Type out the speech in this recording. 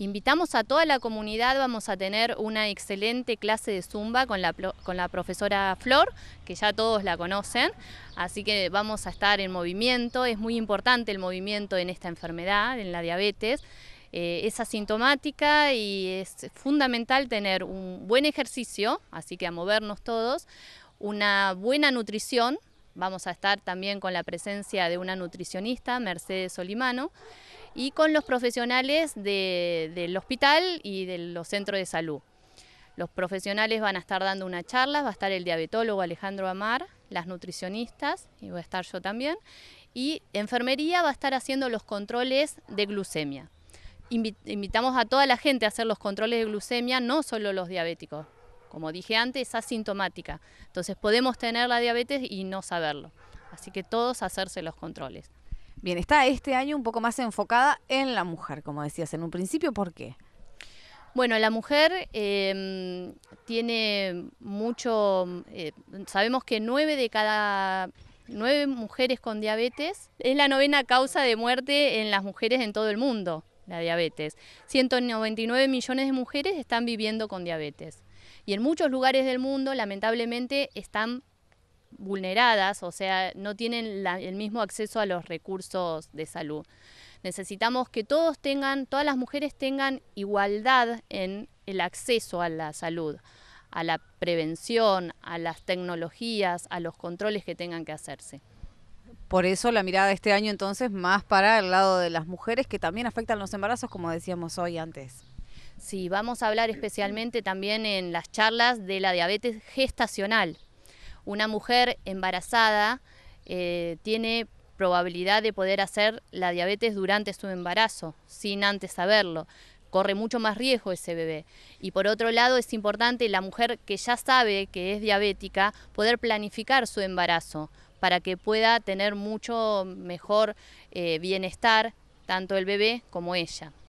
Invitamos a toda la comunidad, vamos a tener una excelente clase de zumba con la, profesora Flor, que ya todos la conocen, así que vamos a estar en movimiento, es muy importante el movimiento en esta enfermedad, en la diabetes. Eh, es asintomática y es fundamental tener un buen ejercicio, así que a movernos todos, una buena nutrición, vamos a estar también con la presencia de una nutricionista, Mercedes Solimano, y con los profesionales del hospital y de los centros de salud. Los profesionales van a estar dando una charla, va a estar el diabetólogo Alejandro Amar, las nutricionistas, y voy a estar yo también, y enfermería va a estar haciendo los controles de glucemia. Invitamos a toda la gente a hacer los controles de glucemia, no solo los diabéticos. Como dije antes, es asintomática. Entonces podemos tener la diabetes y no saberlo. Así que todos hacerse los controles. Bien, está este año un poco más enfocada en la mujer, como decías en un principio, ¿por qué? Bueno, la mujer em, tiene mucho, eh, sabemos que nueve de cada nueve mujeres con diabetes es la novena causa de muerte en las mujeres en todo el mundo, la diabetes. 199 millones de mujeres están viviendo con diabetes. Y en muchos lugares del mundo, lamentablemente, están vulneradas, o sea, no tienen el mismo acceso a los recursos de salud. Necesitamos que todos tengan, todas las mujeres tengan igualdad en el acceso a la salud, a la prevención, a las tecnologías, a los controles que tengan que hacerse. Por eso la mirada de este año entonces más para el lado de las mujeres que también afectan los embarazos, como decíamos hoy antes. Sí, vamos a hablar especialmente también en las charlas de la diabetes gestacional, una mujer embarazada eh, tiene probabilidad de poder hacer la diabetes durante su embarazo, sin antes saberlo. Corre mucho más riesgo ese bebé. Y por otro lado, es importante la mujer que ya sabe que es diabética poder planificar su embarazo para que pueda tener mucho mejor eh, bienestar tanto el bebé como ella.